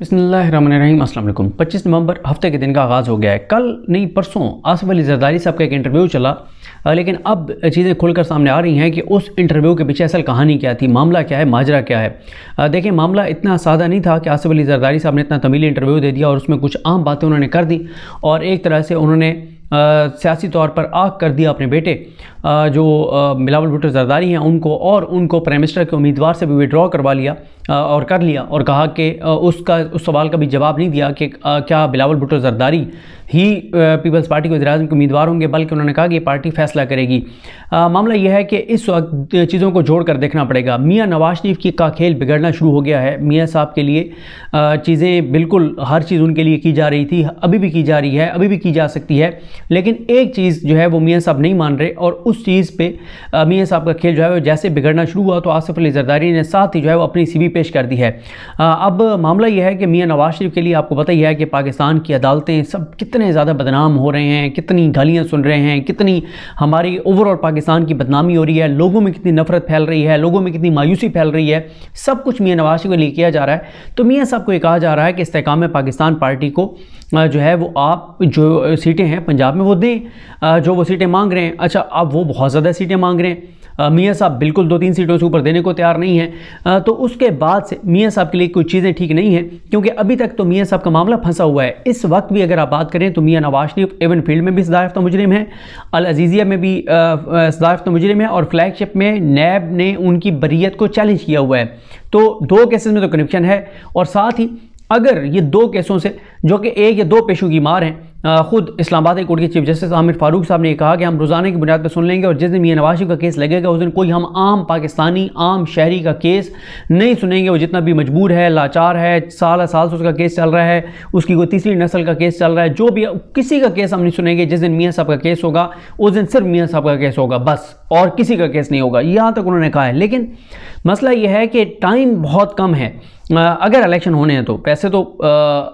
बसमीम असल पच्चीस नवंबर हफ्ते के दिन का आगाज़ हो गया है कल नहीं परसों आसफ़ अली जरदारी साहब का एक इंटरव्यू चला लेकिन अब चीज़ें खुलकर सामने आ रही हैं कि उस इंटरव्यू के पीछे असल कहानी क्या थी मामला क्या है माजरा क्या है देखिए मामला इतना सादा नहीं था कि आसफ़ अली जरदारी साहब ने इतना तमीली इंटरव्यू दे दिया और उसमें कुछ आम बातें उन्होंने कर दी और एक तरह से उन्होंने सियासी तौर पर आग कर दिया अपने बेटे आ, जो मिलावल भुट्टो जरदारी हैं उनको और उनको प्राइम मिनिस्टर के उम्मीदवार से भी विड्रॉ करवा लिया और कर लिया और कहा कि उसका उस सवाल का भी जवाब नहीं दिया कि क्या बिलावल भुट्टो जरदारी ही पीपल्स पार्टी के वजराजम के उम्मीदवार होंगे बल्कि उन्होंने कहा कि ये पार्टी फैसला करेगी आ, मामला यह है कि इस वक्त चीज़ों को जोड़ कर देखना पड़ेगा मियाँ नवाज शरीफ की का खेल बिगड़ना शुरू हो गया है मियाँ साहब के लिए चीज़ें बिल्कुल हर चीज़ उनके लिए की जा रही थी अभी भी की जा रही है अभी भी की जा सकती है लेकिन एक चीज़ जो है वो मियाँ साहब नहीं मान रहे और उस चीज़ पर मियाँ साहब का खेल जो है वो जैसे बिगड़ना शुरू हुआ तो आसफ़ अली जरदारी ने साथ ही जो है वो अपनी सी पेश कर दी है अब मामला यह है कि मियाँ नवाज शरीफ के लिए आपको पता ही है कि पाकिस्तान की अदालतें सब कितने ज़्यादा बदनाम हो रहे हैं कितनी गालियाँ सुन रहे हैं कितनी हमारी ओवरऑल पाकिस्तान की बदनामी हो रही है लोगों में कितनी नफरत फैल रही है लोगों में कितनी मायूसी फैल रही है सब कुछ मियाँ नवाज शरीफ के लिए किया जा रहा है तो मियाँ साहब को ये कहा जा रहा है कि इस्तेकाम पाकिस्तान पार्टी को जो है वो आप जो सीटें हैं पंजाब में वो दें जो वो सीटें मांग रहे हैं अच्छा अब वो बहुत ज़्यादा सीटें मांग रहे हैं मियाँ साहब बिल्कुल दो तीन सीटों से ऊपर देने को तैयार नहीं है तो उसके बाद से मियाँ साहब के लिए कुछ चीज़ें ठीक नहीं है क्योंकि अभी तक तो मियाँ साहब का मामला फंसा हुआ है इस वक्त भी अगर आप बात करें तो मियाँ नवाज शरीफ एवन फील्ड में भी सदायफ्त मुजरिम है अल अजीज़िया में भी सदायफ्त मुजरिम है और फ्लैगशिप में नैब ने उनकी बरीत को चैलेंज किया हुआ है तो दो केसेस में तो कनेक्शन है और साथ ही अगर ये दो केसों से जो कि एक या दो पेशों की मार हैं खुद इस्लामाबाद कोर्ट के चीफ जस्टिस आमिर फारूक साहब ने कहा कि हम रोज़ाना की बुनियाद पर सुन लेंगे और जिस दिन मियाँ नवाज का केस लगेगा उस दिन कोई हम आम पाकिस्तानी आम शहरी का केस नहीं सुनेंगे वो जितना भी मजबूर है लाचार है साल साल से उसका केस चल रहा है उसकी कोई तीसरी नस्ल का केस चल रहा है जो भी किसी का केस हम नहीं सुनेंगे जिस दिन मियाँ साहब का केस होगा उस दिन सिर्फ मियाँ साहब का केस होगा बस और किसी का केस नहीं होगा यहाँ तक उन्होंने कहा है लेकिन मसला यह है कि टाइम बहुत कम है अगर इलेक्शन होने हैं तो पैसे तो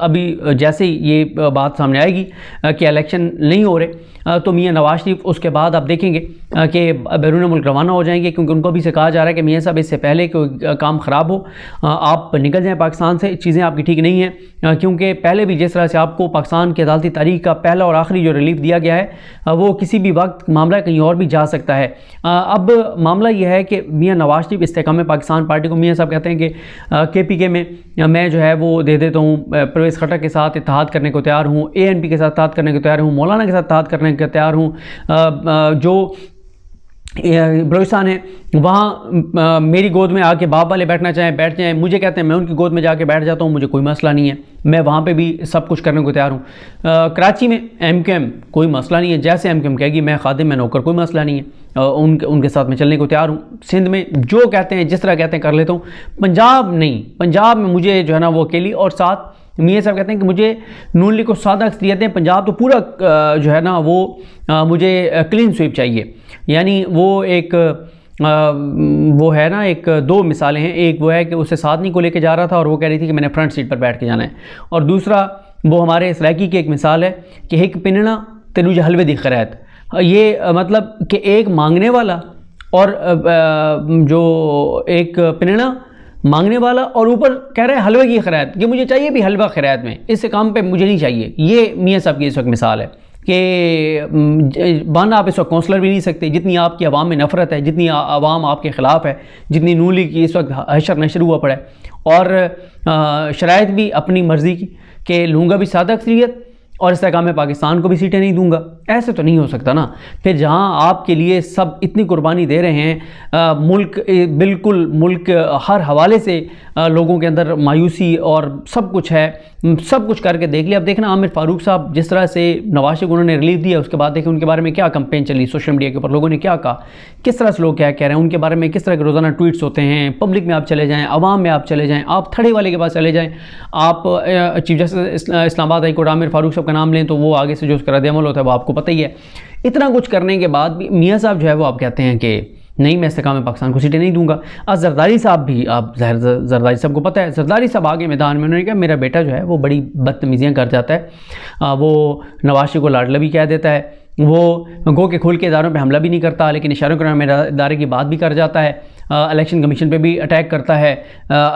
अभी जैसे ही ये बात सामने आएगी कि इलेक्शन नहीं हो रहे तो मियाँ नवाज शरीफ उसके बाद आप देखेंगे कि बैरून मुल्क रवाना हो जाएंगे क्योंकि उनको अभी से कहा जा रहा है कि मियाँ साहब इससे पहले कोई काम ख़राब हो आप निकल जाएँ पाकिस्तान से चीज़ें आपकी ठीक नहीं हैं क्योंकि पहले भी जिस तरह से आपको पाकिस्तान की अदालती तारीख का पहला और आखिरी जो रिलीफ दिया गया है वो किसी भी वक्त मामला कहीं और भी जा सकता है अब मामला यह है कि मियाँ नवाज शरीफ इस्तेकाम पाकिस्तान पार्टी को मियाँ साहब कहते हैं कि के पी के तरीके में मैं जो है वो दे देता हूँ प्रवेश खट्टर के साथ इतिहाद करने को तैयार हूँ ए के साथ इतिहाद करने को तैयार हूँ मौलाना के साथ इतिहाद करने को तैयार हूँ जो बलूचिस्तान है वहाँ मेरी गोद में आके बाप वाले बैठना चाहें बैठ जाएँ मुझे कहते हैं मैं उनकी गोद में जाके बैठ जाता हूँ मुझे कोई मसला नहीं है मैं वहाँ पे भी सब कुछ करने को तैयार हूँ कराची में एम के एम कोई मसला नहीं है जैसे एम के एम कहेगी मैं खादिम मैं नौकर कोई मसला नहीं है आ, उन उनके साथ मैं चलने को तैयार हूँ सिंध में जो कहते हैं जिस तरह कहते हैं कर लेता हूँ पंजाब नहीं पंजाब में मुझे जो है ना वो अकेली और साथ मियाँ साहब कहते हैं कि मुझे नून लीग को सादा दिए थे पंजाब तो पूरा जो है ना वो मुझे क्लीन स्वीप चाहिए यानी वो एक वो है ना एक दो मिसालें हैं एक वो है कि उसे साधनी को लेके जा रहा था और वो कह रही थी कि मैंने फ्रंट सीट पर बैठ के जाना है और दूसरा वो हमारे सराकी की एक मिसाल है कि एक पिनना तेलुज हलवे दिख रैत ये मतलब कि एक मांगने वाला और जो एक पिनना मांगने वाला और ऊपर कह रहा है हलवे की खरायत कि मुझे चाहिए भी हलवा ख़रायत में इस काम पे मुझे नहीं चाहिए ये मियाँ साहब की इस वक्त मिसाल है कि बन आप इस वक्त कौंसलर भी नहीं सकते जितनी आपकी आवाम में नफरत है जितनी आवाम आपके ख़िलाफ़ है जितनी नू की इस वक्त हशर नशर हुआ पड़ा है और शरात भी अपनी मर्ज़ी की कि लूँगा भी सादा अक्सरीत और इस में पाकिस्तान को भी सीटें नहीं दूँगा ऐसे तो नहीं हो सकता ना फिर जहाँ आपके लिए सब इतनी कुर्बानी दे रहे हैं आ, मुल्क बिल्कुल मुल्क हर हवाले से आ, लोगों के अंदर मायूसी और सब कुछ है सब कुछ करके देख लिया अब देखना आमिर फारूक साहब जिस तरह से नवाज शेख उन्होंने रिलीफ दिया उसके बाद देखें उनके बारे में क्या कंपेन चली सोशल मीडिया के ऊपर लोगों ने क्या कहा किस तरह से लोग क्या कह रहे हैं उनके बारे में किस तरह के रोज़ाना ट्वीट्स होते हैं पब्लिक में आप चले जाएँ आवाम में आप चले जाएँ आप थड़े वाले के पास चले जाएँ आप chief justice Islamabad high court Aamir Farooq sahab का नाम लें तो वो आगे से जो उसका रद्दमल होता है वो आपको पता ही है इतना कुछ करने के बाद भी मियाँ साहब जो है वो आप कहते हैं कि नहीं मैं इसका में पाकिस्तान को सीटें नहीं दूंगा आज जरदारी साहब भी आप जहर जरदारी साहब को पता है जरदारी साहब आगे मैदान में उन्होंने कहा मेरा बेटा जो है वो बड़ी बदतमीज़ियाँ कर जाता है आ, वो नवाशी को लाडला भी कह देता है वो गो के खुल के इदारों पर हमला भी नहीं करता लेकिन इशारों के मेरा इदारे की बात भी कर जाता है इलेक्शन कमीशन पे भी अटैक करता है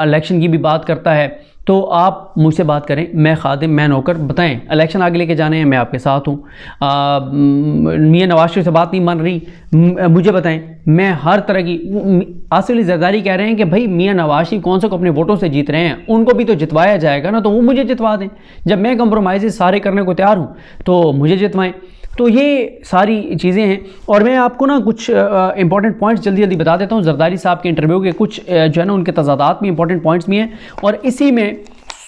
इलेक्शन की भी बात करता है तो आप मुझसे बात करें मैं खादिम मैं नौकर बताएं इलेक्शन आगे लेके जाने हैं मैं आपके साथ हूँ मियाँ नवाज शरीफ से बात नहीं मान रही मुझे बताएं मैं हर तरह की आसिफ जरदारी कह रहे हैं कि भाई मियाँ नवाज शरीफ कौन से को अपने वोटों से जीत रहे हैं उनको भी तो जितवाया जाएगा ना तो वो मुझे जितवा दें जब मैं कंप्रोमाइज़ सारे करने को तैयार हूँ तो मुझे जितवाएँ तो ये सारी चीज़ें हैं और मैं आपको ना कुछ इंपॉर्टेंट पॉइंट्स जल्दी जल्दी बता देता हूँ जरदारी साहब के इंटरव्यू के कुछ जो है ना उनके तजादात में इंपॉर्टेंट पॉइंट्स भी हैं और इसी में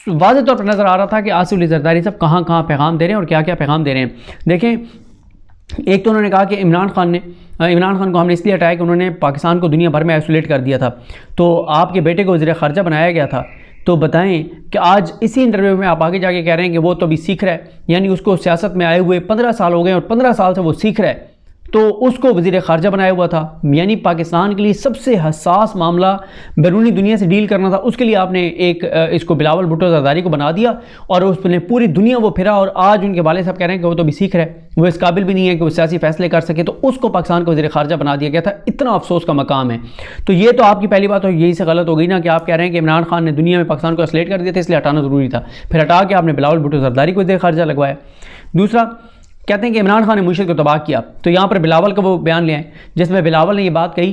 वाज तौर पर नज़र आ रहा था कि आसिफ अली जरदारी साहब कहाँ कहाँ पैगाम दे रहे हैं और क्या क्या पैगाम दे रहे हैं देखें एक तो उन्होंने कहा कि इमरान खान ने इमरान खान को हमने इसलिए हटाया कि उन्होंने पाकिस्तान को दुनिया भर में आइसोलेट कर दिया था तो आपके बेटे को वजर ख़र्जा बनाया गया था तो बताएं कि आज इसी इंटरव्यू में आप आगे जाके कह रहे हैं कि वो तो अभी सीख रहा है यानी उसको सियासत में आए हुए पंद्रह साल हो गए और पंद्रह साल से वो सीख रहा है तो उसको वजीर ख़ारजा बनाया हुआ था यानी पाकिस्तान के लिए सबसे हसास मामला बैरूनी दुनिया से डील करना था उसके लिए आपने एक इसको बिलावल भुटो जरदारी को बना दिया और उसने पूरी दुनिया वो फिरा और आज उनके वाले साहब कह रहे हैं कि वो तो भी सीख रहे वो इस काबिल भी नहीं है कि वो सियासी फैसले कर सके तो उसको पाकिस्तान का वजी खारजा बना दिया गया था इतना अफसोस का मकाम है तो ये तो आपकी पहली बात तो यही से गलत हो गई ना कि आप कह रहे हैं कि इमरान खान ने दुनिया में पाकिस्तान को असलेट कर दिया था इसलिए हटाना ज़रूरी था फिर हटा के आपने बिलावल भुटो जरदारी को वजी खारजा लगवाया दूसरा कहते हैं कि इमरान खान ने मुर्शद को तबाह किया तो यहाँ पर बिलावल का वो बयान ले आए जिसमें बिलावल ने ये बात कही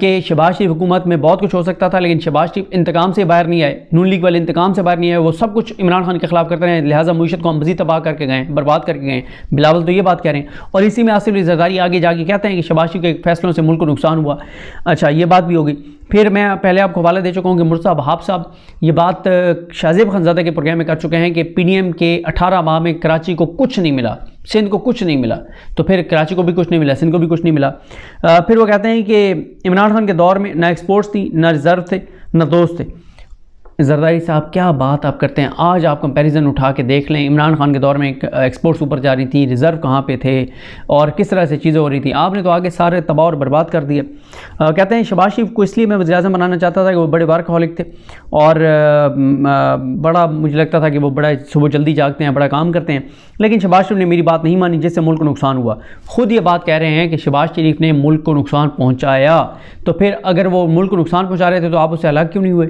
कि शबाज शरीफ हुकूमत में बहुत कुछ हो सकता था लेकिन शबाज शरीफ इंतकाम से बाहर नहीं आए नून लीग वाले इंतकाम से बाहर नहीं आए वो सब कुछ इमरान खान के खिलाफ करते रहे लिहाजा मुर्शद को हम मजीद तबाह करके गए बर्बाद करके गए बिलावल तो ये बात कह रहे हैं और इसी में आसिफ जरदारी आगे जाके कहते हैं कि शबाज शरीफ के फैसलों से मुल्क को नुकसान हुआ अच्छा ये बात भी होगी फिर मैं पहले आपको हवाला दे चुका हूँ कि मुर्सा बहाब साहब ये बात शाहजेब खानजादा के प्रोग्राम में कर चुके हैं कि पी डी एम के अठारह माह में कराची को कुछ नहीं मिला सिंध को कुछ नहीं मिला तो फिर कराची को भी कुछ नहीं मिला सिंध को भी कुछ नहीं मिला फिर वो कहते हैं कि इमरान खान के दौर में ना एक्सपोर्ट्स थी ना रिज़र्व थे ना दोस्त थे जरदारी साहब क्या बात आप करते हैं आज आप कंपैरिजन उठा के देख लें इमरान खान के दौर में एक्सपोर्ट्स ऊपर जा रही थी रिज़र्व कहाँ पे थे और किस तरह से चीज़ें हो रही थी आपने तो आगे सारे तबाह और बर्बाद कर दिए कहते हैं शबाज शरीफ को इसलिए मैं वजी बनाना चाहता था कि वो बड़े बार हॉलिक थे और बड़ा मुझे लगता था कि वो बड़ा सुबह जल्दी जागते हैं बड़ा काम करते हैं लेकिन शबाज शरीफ ने मेरी बात नहीं मानी जिससे मुल्क को नुकसान हुआ ख़ुद ये बात कह रहे हैं कि शबाज शरीफ ने मुल्क को नुकसान पहुँचाया तो फिर अगर वो मुल्क को नुकसान पहुँचा रहे थे तो आप उससे अलग क्यों नहीं हुए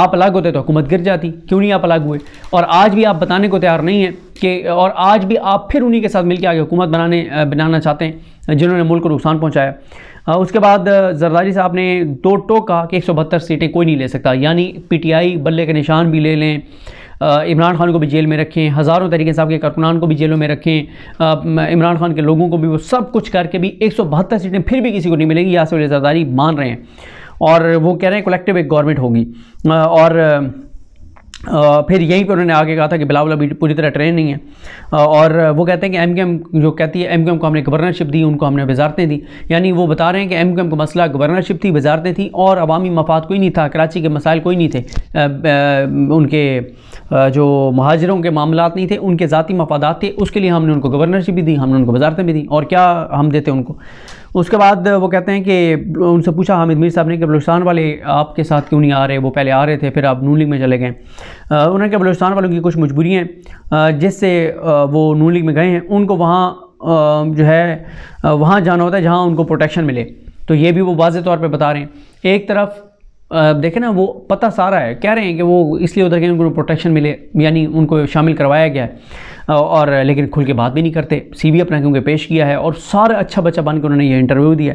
आप अलग होते तो होते तो हुकूमत गिर जाती क्यों नहीं आप अलग हुए और आज भी आप बताने को तैयार नहीं है कि और आज भी आप फिर उन्हीं के साथ मिलकर आगे हुकूमत बनाने बनाना चाहते हैं जिन्होंने मुल्क को नुकसान पहुँचाया उसके बाद जरदारी साहब ने दो टोक कहा कि एक सीटें कोई नहीं ले सकता यानी पीटीआई बल्ले के निशान भी ले लें इमरान खान को भी जेल में रखें हज़ारों तरीके साहब के कारकुनान को भी जेलों में रखें इमरान खान के लोगों को भी वो सब कुछ करके भी एक सीटें फिर भी किसी को नहीं मिलेगी यासिर जरदारी मान रहे हैं और वो कह रहे हैं कलेक्टिव एक गवर्नमेंट होगी और आ, फिर यहीं पर उन्होंने आगे कहा था कि बिलावल अभी पूरी तरह ट्रेन नहीं है और वो कहते हैं कि एम के एम जो कहती है एम के एम को हमने गवर्नरशिप दी उनको हमने वजारतें दी यानी वो बता रहे हैं कि एम के एम का मसला गवर्नरशिप थी वजारतें थी और अवामी मफाद कोई नहीं था कराची के मसाइल कोई नहीं थे आ, आ, उनके जो महाजरों के मामला नहीं थे उनके ज़ाती मफादा थे उसके लिए हमने उनको गवर्नरशिप भी दी हमने उनको वजारतें भी दी और क्या हम देते उनको उसके बाद वो कहते हैं कि उनसे पूछा हामिद मीर साहब ने कि बलोचस्तान वाले आपके साथ क्यों नहीं आ रहे वो पहले आ रहे थे फिर आप नून लीग में चले गए उन्होंने कहा बलोचस्तान वालों की कुछ मजबूरी हैं जिससे वो नून लीग में गए हैं उनको वहाँ जो है वहाँ जाना होता है जहाँ उनको प्रोटेक्शन मिले तो ये भी वो वाज तौर पर बता रहे हैं एक तरफ देखे ना वो पता सारा है कह रहे हैं कि वो इसलिए उधर के उनको प्रोटेक्शन मिले यानी उनको शामिल करवाया गया है और लेकिन खुल के बात भी नहीं करते सी वी अपना क्योंकि पेश किया है और सारा अच्छा बच्चा बन के उन्होंने ये इंटरव्यू दिया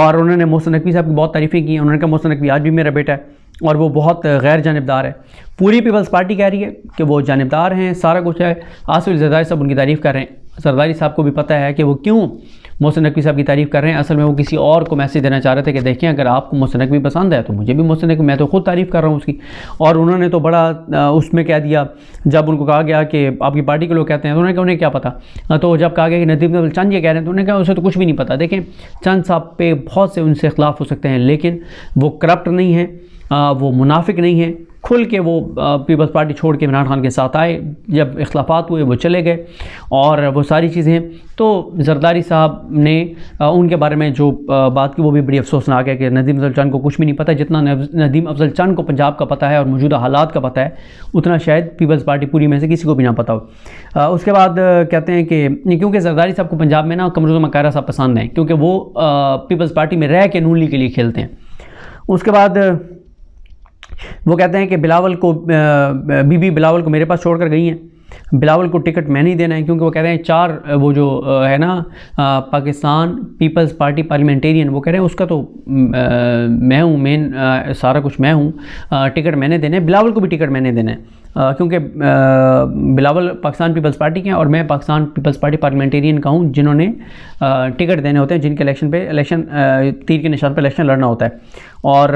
और उन्होंने मोहसिन नकवी साहब की बहुत तारीफ़ें की उन्होंने कहा मोहसिन नकवी आज भी मेरा बेटा है और वो बहुत गैर जानबदार है पूरी पीपल्स पार्टी कह रही है कि वो जानबदार हैं सारा कुछ है आसिफ जरदारी साहब उनकी तारीफ़ कर रहे हैं सरदारी साहब को भी पता है कि वो क्यों मोहसिन नकवी साहब की तारीफ़ कर रहे हैं असल में वो किसी और को मैसेज देना चाह रहे थे कि देखें अगर आपको मोहसिन नकवी पसंद है तो मुझे भी मोहसिन नकवी मैं तो खुद तारीफ़ कर रहा हूँ उसकी और उन्होंने तो बड़ा उसमें कह दिया जब उनको कहा गया कि आपकी पार्टी के लोग कहते हैं तो उन्होंने कहा उन्हें क्या पता तो जब कहा गया कि नदीम चंद ये कह रहे हैं तो उन्होंने कहा उसे तो कुछ भी नहीं पता देखें चंद साहब पे बहुत से उनसे खिलाफ हो सकते हैं लेकिन वो करप्ट नहीं है वो मुनाफिक नहीं है खुल के वो पीपल्स पार्टी छोड़ के इमरान खान के साथ आए जब इख्लाफात हुए वो चले गए और वो सारी चीज़ें तो जरदारी साहब ने उनके बारे में जो बात की वो भी बड़ी अफसोसनाक है कि नदीम अफजल चंद को कुछ भी नहीं पता जितना नदीम अफजल चंद को पंजाब का पता है और मौजूदा हालात का पता है उतना शायद पीपल्स पार्टी पूरी में से किसी को भी ना पता हो उसके बाद कहते हैं कि क्योंकि जरदारी साहब को पंजाब में ना कमरुज़ मकारा साहब पसंद हैं क्योंकि वो पीपल्स पार्टी में रह के नून लीग के लिए खेलते हैं उसके बाद वो कहते हैं कि बिलावल को बीबी बिलावल को मेरे पास छोड़ कर गई हैं बिलावल को टिकट मैं नहीं देना है क्योंकि वो कह रहे हैं चार वो जो है ना पाकिस्तान पीपल्स पार्टी पार्लियामेंटेरियन वो कह रहे हैं उसका तो मैं हूँ मेन सारा कुछ मैं हूँ टिकट मैंने देना है बिलावल को भी टिकट मैंने देना है क्योंकि बिलावल पाकिस्तान पीपल्स पार्टी के हैं और मैं पाकिस्तान पीपल्स पार्टी पार्लियामेंटेरियन का हूँ जिन्होंने टिकट देने होते हैं जिनके इलेक्शन पे इलेक्शन तीर के निशान पर इलेक्शन लड़ना होता है और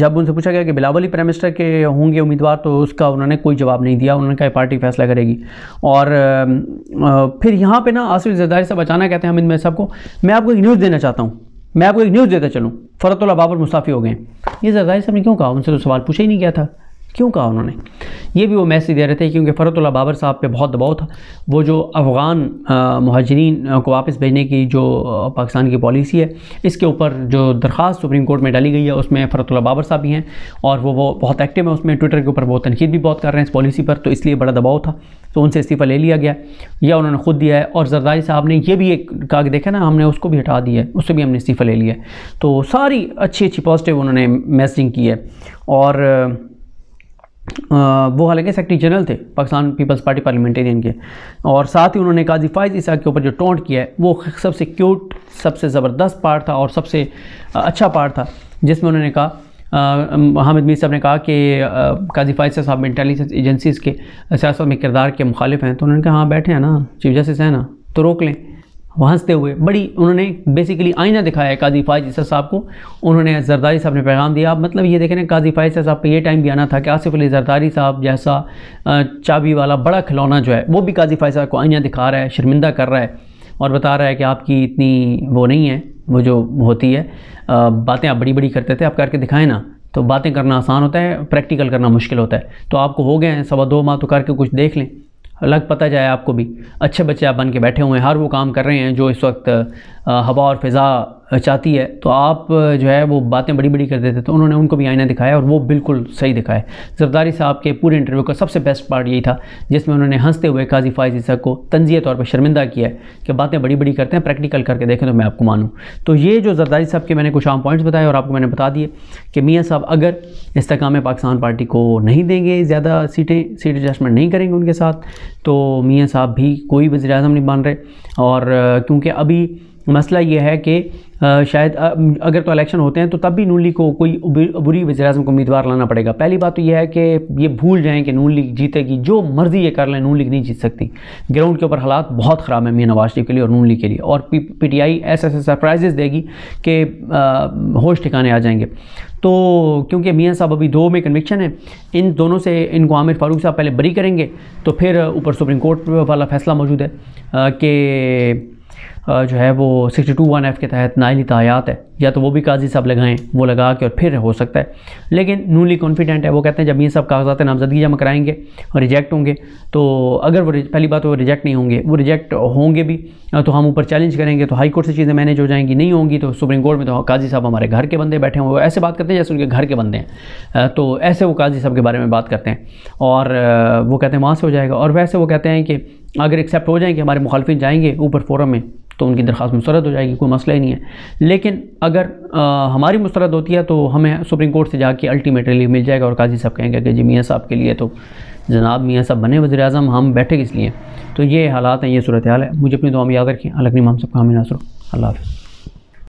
जब उनसे पूछा गया कि बिलावल ही प्राइम मिनिस्टर के होंगे उम्मीदवार तो उसका उन्होंने कोई जवाब नहीं दिया उन्होंने कहा पार्टी फैसला करेगी और फिर यहाँ पर ना आसिफ जरदारी साहब अचानक कहते हैं हमिद इनमें सबको मैं आपको एक न्यूज़ देना चाहता हूँ मैं आपको एक न्यूज़ देता चलूँ फ़रतुल्ला बाबर मुस्ताफ़ी हो गए ये जरदारी साहब ने क्यों कहा उनसे तो सवाल पूछा ही नहीं गया था क्यों कहा उन्होंने ये भी वो मैसेज दे रहे थे क्योंकि फ़रतुल्ला बाबर साहब पे बहुत दबाव था वो जो अफ़गान महाजरीन को वापस भेजने की जो पाकिस्तान की पॉलिसी है इसके ऊपर जो दरख्वास सुप्रीम कोर्ट में डाली गई है उसमें फ़रतुल्ला बाबर साहब भी हैं और वो वो बहुत एक्टिव है उसमें ट्विटर के ऊपर वो तनकीद भी बहुत कर रहे हैं इस पॉलिसी पर तो इसलिए बड़ा दबाव था तो उनसे इस्तीफ़ा ले लिया गया या उन्होंने खुद दिया है और जरदारी साहब ने यह भी एक कहा देखा ना हमने उसको भी हटा दिया है उससे भी हमने इस्तीफ़ा ले लिया है तो सारी अच्छी अच्छी पॉजिटिव उन्होंने मैसेजिंग की है और वो हालांकि सेक्रेटरी जनरल थे पाकिस्तान पीपल्स पार्टी पार्लियामेंटेरियन के और साथ ही उन्होंने काजी फायज ईसा के ऊपर जो टोंट किया है वो सबसे क्यूट सबसे ज़बरदस्त पार्ट था और सबसे अच्छा पार्ट था जिसमें उन्होंने कहा हामिद मीर साहब ने कहा कि काजी फायज साहब इंटेलिजेंस एजेंसीज़ के सियासत में किरदार के मुखालिफ हैं तो उन्होंने कहा हाँ बैठे हैं ना चीफ जस्टिस हैं ना तो रोक लें हंसते हुए बड़ी उन्होंने बेसिकली आईना दिखाया है काजी फायज ईसा साहब को उन्होंने जरदारी साहब ने पैगाम दिया मतलब ये देख रहे हैं काजी फायज साहब का ये टाइम भी आना था कि आसिफ अली जरदारी साहब जैसा चाबी वाला बड़ा खिलौना जो है वो भी काजी फायज साहब को आईना दिखा रहा है शर्मिंदा कर रहा है और बता रहा है कि आपकी इतनी वो नहीं है वो जो होती है बातें आप बड़ी बड़ी करते थे आप करके दिखाएं ना तो बातें करना आसान होता है प्रैक्टिकल करना मुश्किल होता है तो आपको हो गए हैं सवा दो माह तो करके कुछ देख लें लग पता जाए आपको भी अच्छे बच्चे आप बन के बैठे हुए हैं हर वो काम कर रहे हैं जो इस वक्त हवा और फ़िज़ा चाहती है तो आप जो है वो बातें बड़ी बड़ी कर देते तो उन्होंने उनको भी आईना दिखाया और वो बिल्कुल सही दिखाया जरदारी साहब के पूरे इंटरव्यू का सबसे बेस्ट पार्ट यही था जिसमें उन्होंने हंसते हुए काजी फायज ईसा को तंजीय तौर पर शर्मिंदा किया है कि बातें बड़ी बड़ी करते हैं प्रैक्टिकल करके देखें तो मैं आपको मानूँ तो ये जो जरदारी साहब के मैंने कुछ आम पॉइंट्स बताए और आपको मैंने बता दिए कि मियाँ साहब अगर इसकाम पाकिस्तान पार्टी को नहीं देंगे ज़्यादा सीटें सीट एडजस्टमेंट नहीं करेंगे उनके साथ तो मियाँ साहब भी कोई वजी अजम नहीं मान रहे और क्योंकि अभी मसला ये है कि शायद अगर तो इलेक्शन होते हैं तो तब भी नून लीग को कोई बुरी वजी अजम को उम्मीदवार लाना पड़ेगा पहली बात तो यह है कि ये भूल जाएं कि नून लीग जीतेगी जो मर्ज़ी ये कर लें नून लीग नहीं जीत सकती ग्राउंड के ऊपर हालात बहुत ख़राब हैं मियाँ नवाज शरीफ के लिए और नून लीग के लिए और पी टी आई ऐसे ऐसे सरप्राइजेज़ देगी कि होश ठिकाने आ जाएंगे तो क्योंकि मियाँ साहब अभी दो में कन्विक्शन है इन दोनों से इनको आमिर फारूक साहब पहले बरी करेंगे तो फिर ऊपर सुप्रीम कोर्ट वाला फैसला मौजूद है कि जो है वो सिक्सटी टू वन एफ़ के तहत नाइली तायात है या तो वो भी काजी साहब लगाएं वो लगा के और फिर हो सकता है लेकिन नूली कॉन्फिडेंट है वो कहते हैं जब ये सब कागजात नामजदगी जमा कराएंगे रिजेक्ट होंगे तो अगर वो पहली बात वो रिजेक्ट नहीं होंगे वो रिजेक्ट होंगे भी तो हम ऊपर चैलेंज करेंगे तो हाई कोर्ट से चीज़ें मैनेज हो जाएंगी नहीं होंगी तो सुप्रीम कोर्ट में तो काजी साहब हमारे घर के बंदे बैठे हुए ऐसे बात करते हैं जैसे उनके घर के बंदे हैं तो ऐसे वो काजी साहब के बारे में बात करते हैं और वो कहते हैं वहाँ से हो जाएगा और वैसे वो कहते हैं कि अगर एक्सेप्ट हो जाएंगे हमारे मुखालफिन जाएंगे ऊपर फोरम में तो उनकी दरख्वास्त मुस्रद हो जाएगी कोई मसला ही नहीं है लेकिन अगर आ, हमारी मुस्रद होती है तो हमें सुप्रीम कोर्ट से जाके अल्टीमेट रिलीफ मिल जाएगा और काजी साहब कहेंगे कि जी मियाँ साहब के लिए तो जनाब मियाँ साहब बने वजी अजम हम बैठे किस लिए तो ये हालात हैं ये सूरत हाल है मुझे अपनी दुआ में याद रखें अलग सब का हमें नासुर अल्लाह हाफिज़